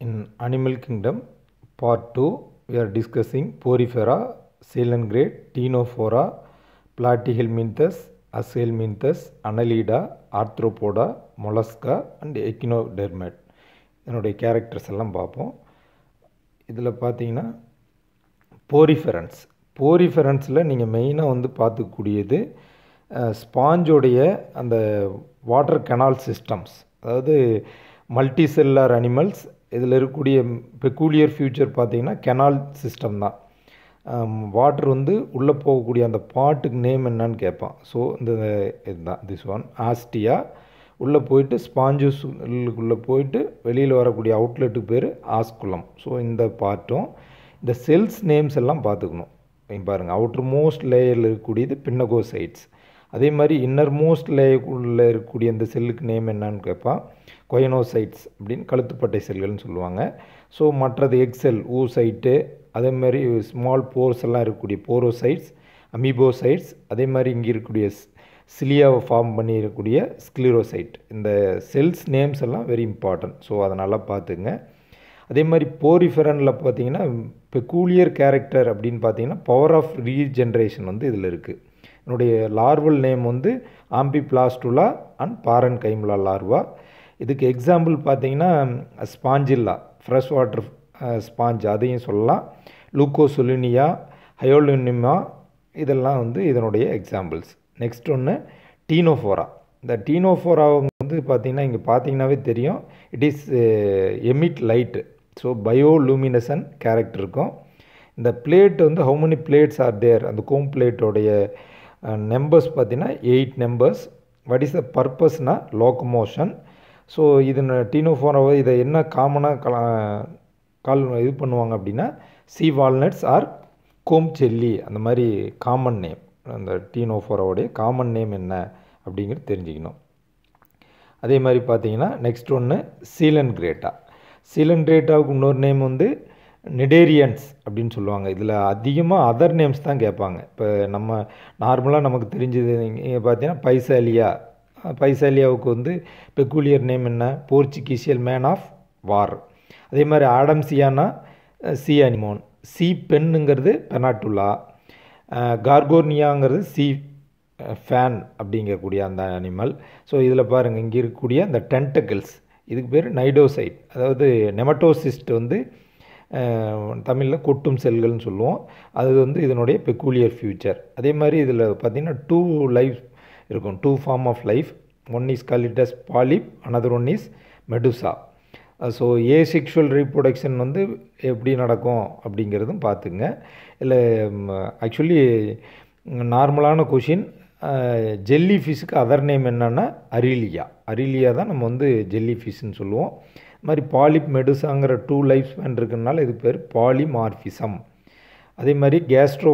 In Animal Kingdom Part 2 we are discussing Porifera, Coelengray, Tinophora, Platyhelminthes, Acelminthes, Annelida, Arthropoda, Mollusca and Echinodermat இதனுடைய characters எல்லாம் பார்ப்போம் இதில் பார்த்தீங்கன்னா போரிஃபெரன்ஸ் போரிஃபெரன்ஸில் நீங்கள் மெயினாக வந்து பார்த்துக்கூடியது ஸ்பாஞ்சோடைய அந்த வாட்டர் கெனால் சிஸ்டம்ஸ் அதாவது மல்டி செல்லார் அனிமல்ஸ் இதில் இருக்கக்கூடிய பெக்கூலியர் ஃபியூச்சர் பார்த்திங்கன்னா கெனால் சிஸ்டம் தான் வாட்டர் வந்து உள்ளே போகக்கூடிய அந்த பாட்டுக்கு நேம் என்னன்னு கேட்பான் ஸோ இந்த இதுதான் திஸ் ஒன் ஆஸ்டியா உள்ளே போயிட்டு ஸ்பாஞ்சஸ்க்குள்ளே போயிட்டு வெளியில் வரக்கூடிய அவுட்லெட்டுக்கு பேர் ஆஸ்குளம் ஸோ இந்த பார்ட்டும் இந்த செல்ஸ் நேம்ஸ் எல்லாம் பார்த்துக்கணும் பாருங்கள் அவுட்ரு மோஸ்ட் லேயரில் இருக்கக்கூடியது பின்னகோ சைட்ஸ் அதே மாதிரி இன்னர் மோஸ்ட் லேயக்குள்ளே இருக்கக்கூடிய இந்த செல்லுக்கு நேம் என்னன்னு கேட்பான் கொயனோசைட்ஸ் அப்படின்னு கழுத்துப்பட்டை செல்கள்னு சொல்லுவாங்க ஸோ மற்றது எக்ஸெல் ஊசைட்டு அதே மாதிரி ஸ்மால் போர்ஸ் எல்லாம் இருக்கக்கூடிய போரோசைட்ஸ் அமிபோசைட்ஸ் அதே மாதிரி இங்கே இருக்கக்கூடிய சிலியாவை ஃபார்ம் பண்ணி இருக்கக்கூடிய ஸ்க்ளிரோசைட் இந்த செல்ஸ் நேம்ஸ் எல்லாம் வெரி இம்பார்ட்டன்ட் ஸோ அதை நல்லா பார்த்துங்க அதே மாதிரி போரிஃபெரனில் பார்த்தீங்கன்னா பெக்கூலியர் கேரக்டர் அப்படின்னு பார்த்தீங்கன்னா பவர் ஆஃப் ரீஜென்ரேஷன் வந்து இதில் இருக்குது என்னுடைய லார்வல் நேம் வந்து amphiblastula and parenchymula larva இதுக்கு எக்ஸாம்பிள் பார்த்தீங்கன்னா ஸ்பாஞ்சில்லா ஃப்ரெஷ் வாட்டர் ஸ்பாஞ்ச் அதையும் சொல்லலாம் லூக்கோசொலினியா ஹயோலினிமா இதெல்லாம் வந்து இதனுடைய எக்ஸாம்பிள்ஸ் நெக்ஸ்ட் ஒன்று டீனோஃபோரா இந்த டீனோஃபோரா வந்து பார்த்திங்கன்னா இங்கே பார்த்தீங்கன்னாவே தெரியும் it is emit light so bioluminescence character இருக்கும் இந்த பிளேட் வந்து how many plates are there அந்த கோம் பிளேட்டோடைய நெம்பர்ஸ் பார்த்தீங்கன்னா eight numbers what is the பர்பஸ்னால் லோக்கமோஷன் ஸோ இது டீனோஃபோனோவை இதை என்ன காமனாக கலா கால் இது பண்ணுவாங்க அப்படின்னா சி வால்நட்ஸ் ஆர் கோம் செல்லி அந்த மாதிரி காமன் நேம் அந்த டீனோஃபோரோடைய காமன் நேம் என்ன அப்படிங்கிறது தெரிஞ்சுக்கணும் அதே மாதிரி பார்த்தீங்கன்னா நெக்ஸ்ட் ஒன்று சீலன் கிரேட்டா சீலன் கிரேட்டாவுக்கு இன்னொரு நேம் வந்து நெடேரியன்ஸ் அப்படின்னு சொல்லுவாங்க இதில் அதிகமாக அதர் நேம்ஸ் தான் கேட்பாங்க இப்போ நம்ம நார்மலாக நமக்கு தெரிஞ்சது பார்த்தீங்கன்னா பைசாலியா பைசாலியாவுக்கு வந்து பெக்குலியர் நேம் என்ன போர்ச்சுகீசியல் மேன் ஆஃப் வார் அதே மாதிரி ஆடம்சியானா சி அனிமோன் சி பெண்ணுங்கிறது பெனாட்டுலா கார்கோர்னியாங்கிறது சி ஃபேன் அப்படிங்கக்கூடிய அந்த அனிமல் ஸோ இதில் பாருங்கள் இங்கே இருக்கக்கூடிய அந்த டென்டக்கிள்ஸ் இதுக்கு பேர் நைடோசைட் அதாவது நெமட்டோசிஸ்ட் வந்து தமிழில் கொட்டும் செல்கள்னு சொல்லுவோம் அது வந்து இதனுடைய பெக்கூலியர் ஃபியூச்சர் அதே மாதிரி இதில் பார்த்திங்கன்னா டூ லைஃப் இருக்கும் two form of life one is called polyp another one is medusa so asexual reproduction வந்து எப்படி நடக்கும் அப்படிங்கிறதும் பார்த்துங்க இல்லை ஆக்சுவலி நார்மலான கொஷின் ஜெல்லி ஃபிஷுக்கு அதர் நேம் என்னென்னா அரிலியா அரிலியா தான் நம்ம வந்து ஜெல்லி ஃபிஷ்ஷுன்னு சொல்லுவோம் இது மாதிரி பாலிப் மெடுசாங்கிற டூ லைஃப் ஸ்பேன் இருக்குதுனால இது பேர் பாலிமார்ஃபிசம் அதே மாதிரி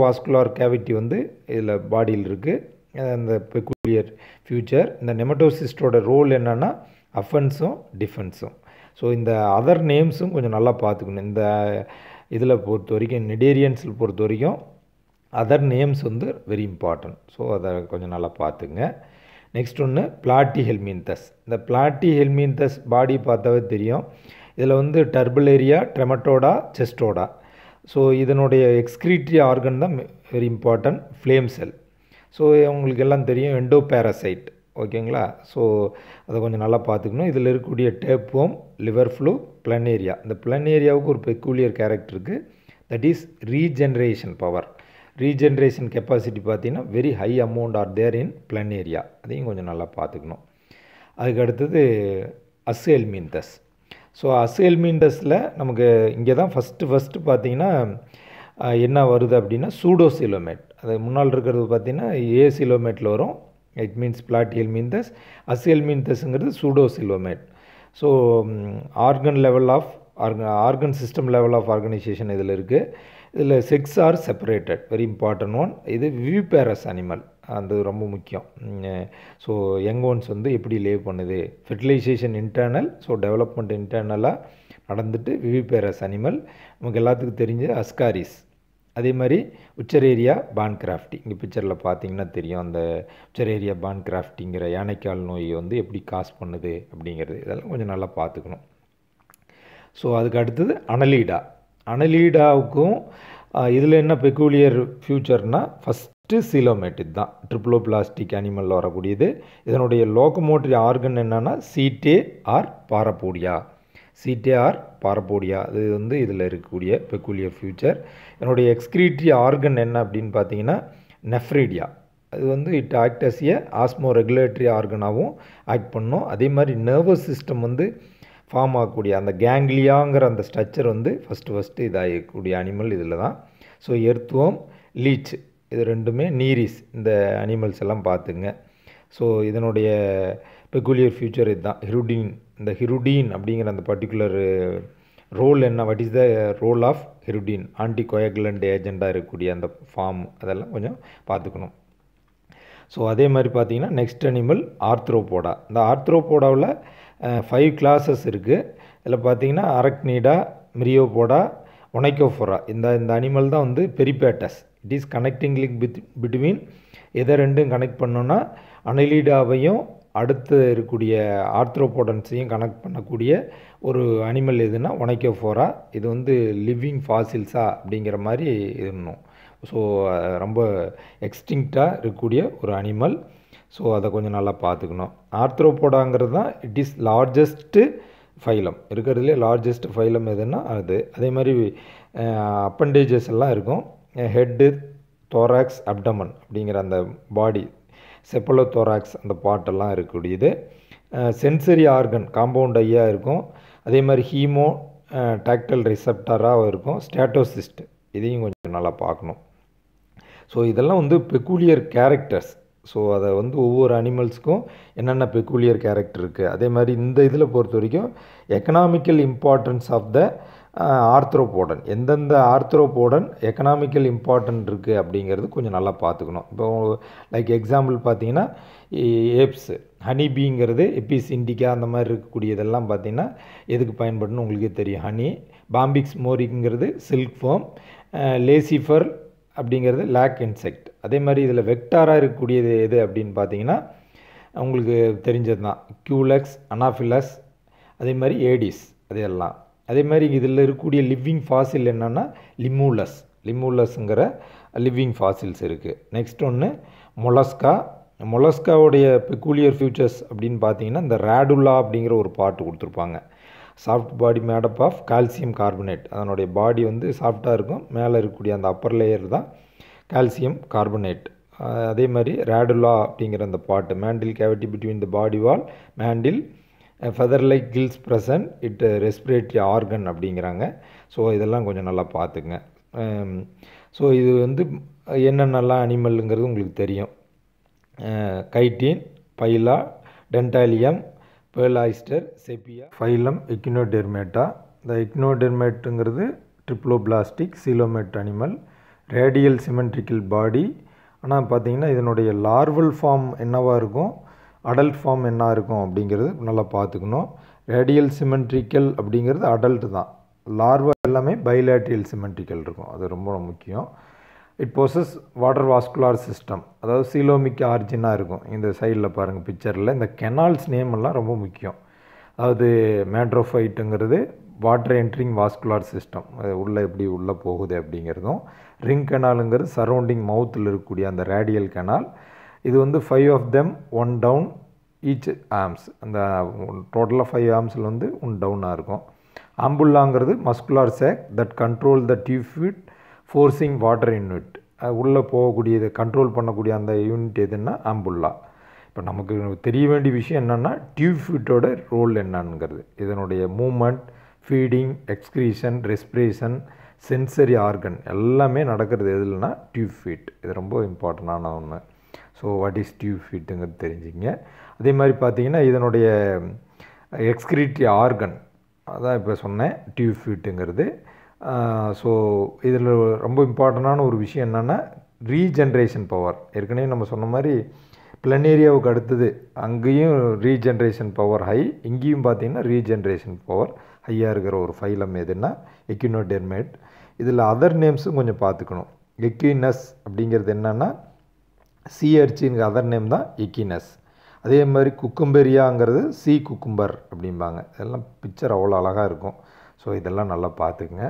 வாஸ்குலார் கேவிட்டி வந்து இதில் பாடியில் இருக்குது அந்த பெக்குலியர் ஃபியூச்சர் இந்த நெமட்டோசிஸ்டோட ரோல் என்னென்னா அஃபென்ஸும் டிஃபென்ஸும் ஸோ இந்த அதர் நேம்ஸும் கொஞ்சம் நல்லா பார்த்துக்கணும் இந்த இதில் பொறுத்த வரைக்கும் நெடேரியன்ஸில் பொறுத்த வரைக்கும் அதர் நேம்ஸ் வந்து வெரி இம்பார்ட்டன்ட் ஸோ அதை கொஞ்சம் நல்லா பார்த்துங்க நெக்ஸ்ட் ஒன்று பிளாட்டி ஹெல்மின்தஸ் இந்த பிளாட்டி ஹெல்மின்தஸ் பாடி பார்த்தாவே தெரியும் இதில் வந்து டர்புலேரியா ட்ரெமட்டோடா செஸ்டோடா ஸோ இதனுடைய எக்ஸ்கிரீட்ரி ஆர்கன் தான் very important flame cell so உங்களுக்கு எல்லாம் தெரியும் எண்டோ பேரசைட் ஓகேங்களா ஸோ அதை கொஞ்சம் நல்லா பார்த்துக்கணும் இதில் இருக்கக்கூடிய tapeworm liver fluke planaria இந்த பிளனேரியாவுக்கு ஒரு பெக்கூலியர் கேரக்டர் இருக்குது that is regeneration power regeneration capacity பார்த்திங்கன்னா very high amount are there in planaria அதையும் கொஞ்சம் நல்லா பார்த்துக்கணும் அதுக்கு அடுத்தது அசேல்மீன்தஸ் ஸோ அசேல்மீன்தஸில் நமக்கு இங்கே தான் ஃபஸ்ட்டு ஃபஸ்ட்டு பார்த்திங்கன்னா என்ன வருது அப்படின்னா சூடோ சிலோமேட் அது முன்னால் இருக்கிறது பார்த்திங்கன்னா ஏ சிலோமேட்டில் வரும் இட் மீன்ஸ் பிளாட்டியல் மீன்தஸ் அசியல் மீன்தஸ்ங்கிறது pseudocoelomate so organ level of organ organ system level of organization இதில் இருக்குது இதில் sex are separated very important one இது வியூபேரஸ் அனிமல் அது ரொம்ப முக்கியம் ஸோ யங் ஒன்ஸ் வந்து எப்படி லேவ் பண்ணுது ஃபெர்டிலைசேஷன் இன்டர்னல் ஸோ டெவலப்மெண்ட் இன்டர்னலாக நடந்துட்டு விவிபேரஸ் அனிமல் நமக்கு எல்லாத்துக்கும் தெரிஞ்ச அஸ்காரிஸ் அதே மாதிரி உச்சர் ஏரியா கிராஃப்டி இங்கே பிக்சரில் பார்த்தீங்கன்னா தெரியும் அந்த உச்சர் ஏரியா கிராஃப்டிங்கிற யானைக்கால் நோய் வந்து எப்படி காஸ் பண்ணுது அப்படிங்கிறது இதெல்லாம் கொஞ்சம் நல்லா பார்த்துக்கணும் ஸோ அதுக்கு அடுத்தது அனலீடா அனலீடாவுக்கும் இதில் என்ன பெக்கூலியர் ஃபியூச்சர்னால் ஃபஸ்ட்டு சீலோமேட்டிக் தான் ட்ரிப்ளோ பிளாஸ்டிக் அனிமலில் வரக்கூடியது இதனுடைய லோக்கமோட்டரி ஆர்கன் என்னென்னா சீட்டே ஆர் பாரப்போடியா சீட்டே ஆர் பாரப்போடியா அது வந்து இதில் இருக்கக்கூடிய பெக்குலியர் ஃபியூச்சர் என்னுடைய எக்ஸ்கிரீட்ரி ஆர்கன் என்ன அப்படின்னு பார்த்தீங்கன்னா நெஃப்ரீடியா அது வந்து இட் ஆக்ட் ஆஸ்மோ ரெகுலேட்டரி ஆர்கனாகவும் ஆக்ட் பண்ணும் அதே மாதிரி நர்வஸ் சிஸ்டம் வந்து ஃபார்ம் ஆகக்கூடிய அந்த கேங்லியாங்கிற அந்த ஸ்ட்ரக்சர் வந்து ஃபஸ்ட்டு ஃபஸ்ட்டு இதாகக்கூடிய அனிமல் இதில் தான் ஸோ எர்த்துவோம் லீச் இது ரெண்டுமே நீரிஸ் இந்த அனிமல்ஸ் எல்லாம் பார்த்துங்க ஸோ இதனுடைய பெக்குலியர் ஃபியூச்சர் இதுதான் ஹிருடின் இந்த ஹிருடின் அப்படிங்கிற அந்த பர்டிகுலர் ரோல் என்ன what is the role of hirudin anticoagulant ஏஜெண்டாக இருக்கக்கூடிய அந்த ஃபார்ம் அதெல்லாம் கொஞ்சம் பார்த்துக்கணும் ஸோ அதே மாதிரி பார்த்தீங்கன்னா நெக்ஸ்ட் அனிமல் ஆர்த்ரோபோடா இந்த ஆர்த்ரோபோடாவில் ஃபைவ் கிளாஸஸ் இருக்குது இதில் பார்த்தீங்கன்னா அரக்னீடா மிரியோபோடா ஒனைக்கோஃபோரா இந்த இந்த அனிமல் தான் வந்து peripatus it is connecting link with between எதை ரெண்டும் கனெக்ட் பண்ணோன்னா அனிலீடாவையும் அடுத்து இருக்கக்கூடிய ஆர்த்ரோபோடன்ஸையும் கனெக்ட் பண்ணக்கூடிய ஒரு அனிமல் எதுனா ஒனைக்கோஃபோரா இது வந்து லிவிங் ஃபாசில்ஸா அப்படிங்கிற மாதிரி இருந்தோம் ஸோ ரொம்ப எக்ஸ்டிங்க்டாக இருக்கக்கூடிய ஒரு அனிமல் ஸோ அதை கொஞ்சம் நல்லா பார்த்துக்கணும் ஆர்த்ரோபோடாங்கிறது தான் இட் இஸ் லார்ஜஸ்ட்டு ஃபைலம் இருக்கிறதுலே லார்ஜஸ்ட் ஃபைலம் எதுன்னா அது அதே மாதிரி அப்பண்டேஜஸ் எல்லாம் இருக்கும் ஹெட்டு தோராக்ஸ் அப்டமன் அப்படிங்கிற அந்த பாடி செப்பலோ தோராக்ஸ் அந்த பாட்டெல்லாம் இருக்கக்கூடியது சென்சரி ஆர்கன் காம்பவுண்ட் ஐயாக இருக்கும் அதே மாதிரி ஹீமோ டாக்டல் ரிசப்டராக இருக்கும் ஸ்டேட்டோசிஸ்ட் இதையும் கொஞ்சம் நல்லா பார்க்கணும் ஸோ இதெல்லாம் வந்து பெக்குலியர் கேரக்டர்ஸ் ஸோ அதை வந்து ஒவ்வொரு அனிமல்ஸுக்கும் என்னென்ன பெக்குலியர் கேரக்டர் இருக்குது அதே மாதிரி இந்த இதில் பொறுத்த வரைக்கும் எக்கனாமிக்கல் இம்பார்ட்டன்ஸ் ஆஃப் த ஆர்த்ரோபோடன் எந்தெந்த ஆர்த்ரோபோடன் எக்கனாமிக்கல் இம்பார்ட்டன்ட் இருக்குது அப்படிங்கிறது கொஞ்சம் நல்லா பார்த்துக்கணும் இப்போ லைக் எக்ஸாம்பிள் பார்த்தீங்கன்னா ஏப்ஸு பீங்கிறது எப்பிஸ் இண்டிகா அந்த மாதிரி இருக்கக்கூடியதெல்லாம் பார்த்திங்கன்னா எதுக்கு பயன்படுன்னு உங்களுக்கே தெரியும் ஹனி பாம்பிக்ஸ் மோரிங்கிறது சில்க் ஃபோம் லேசிஃபர் அப்படிங்கிறது லேக் இன்செக்ட் அதே மாதிரி இதில் வெக்டாராக இருக்கக்கூடியது எது அப்படின்னு பார்த்தீங்கன்னா உங்களுக்கு தெரிஞ்சது தான் கியூலக்ஸ் அனாஃபிலஸ் அதே மாதிரி ஏடிஸ் அதெல்லாம் அதே மாதிரி இதில் இருக்கக்கூடிய லிவ்விங் ஃபாசில் என்னென்னா லிமூலஸ் லிமூலஸ்ங்கிற லிவ்விங் ஃபாசில்ஸ் இருக்குது நெக்ஸ்ட் ஒன்று மொலஸ்கா மொலஸ்காவுடைய பெக்கூலியர் ஃபியூச்சர்ஸ் அப்படின்னு பார்த்தீங்கன்னா இந்த ரேடுல்லா அப்படிங்கிற ஒரு பாட்டு கொடுத்துருப்பாங்க soft body made up of calcium carbonate அதனுடைய பாடி வந்து சாஃப்டாக இருக்கும் மேலே இருக்கக்கூடிய அந்த அப்பர் லேயர் தான் கால்சியம் கார்பனேட் அதே மாதிரி ரேடுலா அப்படிங்கிற அந்த பாட்டு mantle cavity between the body wall mantle feather like gills present it respiratory organ அப்படிங்கிறாங்க ஸோ இதெல்லாம் கொஞ்சம் நல்லா பார்த்துங்க ஸோ இது வந்து என்னென்னலாம் அனிமலுங்கிறது உங்களுக்கு தெரியும் chiton pila dentalium pearl oyster sepia phylum echinodermata இந்த எக்னோடெர்மேட்டுங்கிறது பிளாஸ்டிக் coelomate animal radial symmetrical body ஆனால் பார்த்திங்கன்னா இதனுடைய லார்வல் ஃபார்ம் என்னவாக இருக்கும் அடல்ட் ஃபார்ம் என்ன இருக்கும் அப்படிங்கிறது நல்லா பார்த்துக்கணும் ரேடியல் சிமெண்ட்ரிக்கல் அப்படிங்கிறது அடல்ட்டு தான் லார்வல் எல்லாமே பைலாட்டியல் சிமெண்ட்ரிக்கல் இருக்கும் அது ரொம்ப முக்கியம் it possesses water vascular system அதாவது சீலோமிக் ஆர்ஜினாக இருக்கும் இந்த சைடில் பாருங்கள் பிக்சரில் இந்த கெனால்ஸ் நேமெல்லாம் ரொம்ப முக்கியம் அதாவது மேட்ரோஃபைட்டுங்கிறது வாட்டர் என்ட்ரிங் வாஸ்குலார் சிஸ்டம் அது உள்ளே எப்படி உள்ளே போகுது அப்படிங்கிறதும் ரிங் கெனாலுங்கிறது சரௌண்டிங் மவுத்தில் இருக்கக்கூடிய அந்த ரேடியல் கெனால் இது வந்து five of them one down each arms அந்த டோட்டலாக ஃபைவ் ஆம்ஸில் வந்து ஒன் டவுனாக இருக்கும் அம்புல்லாங்கிறது muscular sac that control the tube feet forcing water inward உள்ளே போகக்கூடியது கண்ட்ரோல் பண்ணக்கூடிய அந்த யூனிட் எதுன்னா ஆம்புல்லா இப்போ நமக்கு தெரிய வேண்டிய விஷயம் என்னென்னா டியூப் ஃபீட்டோட ரோல் என்னங்கிறது இதனுடைய movement feeding excretion respiration sensory organ எல்லாமே நடக்கிறது எதுலனா டியூப் ஃபீட் இது ரொம்ப இம்பார்ட்டண்டான ஒன்று ஸோ வாட் இஸ் டியூப் ஃபீட்டுங்கிறது தெரிஞ்சுங்க அதே மாதிரி பார்த்திங்கன்னா இதனுடைய எக்ஸ்கிரீட்டி ஆர்கன் அதான் இப்போ சொன்னேன் டியூப் ஃபீட்டுங்கிறது ஸோ இதில் ரொம்ப இம்பார்ட்டண்டான ஒரு விஷயம் என்னென்னா ரீஜென்ரேஷன் பவர் ஏற்கனவே நம்ம சொன்ன மாதிரி பிளனேரியாவுக்கு அடுத்தது அங்கேயும் ரீஜென்ரேஷன் பவர் ஹை இங்கேயும் பார்த்திங்கன்னா ரீஜென்ரேஷன் பவர் ஹையாக இருக்கிற ஒரு ஃபைலம் எதுன்னா டெர்மேட் இதில் அதர் நேம்ஸும் கொஞ்சம் பார்த்துக்கணும் எக்யூனஸ் அப்படிங்கிறது என்னென்னா சீஅர்ச்சிங்கிற அதர் நேம் தான் எக்கினஸ் அதே மாதிரி குக்கும்பெரியாங்கிறது சி குக்கும்பர் அப்படிம்பாங்க இதெல்லாம் பிக்சர் அவ்வளோ அழகாக இருக்கும் ஸோ இதெல்லாம் நல்லா பார்த்துக்குங்க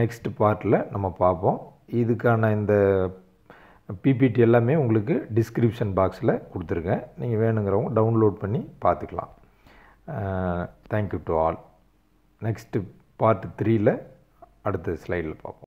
நெக்ஸ்ட் பார்ட்டில் நம்ம பார்ப்போம் இதுக்கான இந்த பிபிடி எல்லாமே உங்களுக்கு டிஸ்கிரிப்ஷன் பாக்ஸில் கொடுத்துருக்கேன் நீங்கள் வேணுங்கிறவங்க டவுன்லோட் பண்ணி பார்த்துக்கலாம் thank you to all next part த்ரீயில் அடுத்த ஸ்லைடில் பார்ப்போம்